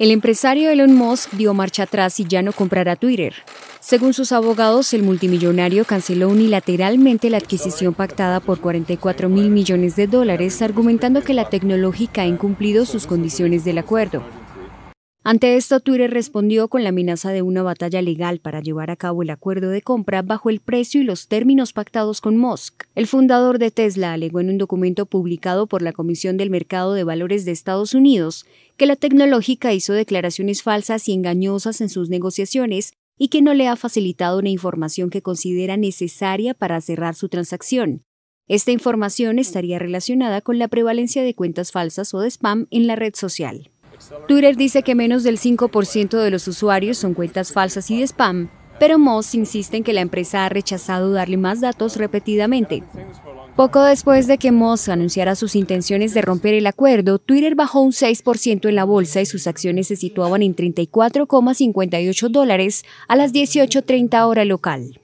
El empresario Elon Musk dio marcha atrás y ya no comprará Twitter. Según sus abogados, el multimillonario canceló unilateralmente la adquisición pactada por 44 mil millones de dólares, argumentando que la tecnológica ha incumplido sus condiciones del acuerdo. Ante esto, Twitter respondió con la amenaza de una batalla legal para llevar a cabo el acuerdo de compra bajo el precio y los términos pactados con Musk. El fundador de Tesla alegó en un documento publicado por la Comisión del Mercado de Valores de Estados Unidos que la tecnológica hizo declaraciones falsas y engañosas en sus negociaciones y que no le ha facilitado una información que considera necesaria para cerrar su transacción. Esta información estaría relacionada con la prevalencia de cuentas falsas o de spam en la red social. Twitter dice que menos del 5% de los usuarios son cuentas falsas y de spam, pero Moss insiste en que la empresa ha rechazado darle más datos repetidamente. Poco después de que Moss anunciara sus intenciones de romper el acuerdo, Twitter bajó un 6% en la bolsa y sus acciones se situaban en 34,58 dólares a las 18.30 hora local.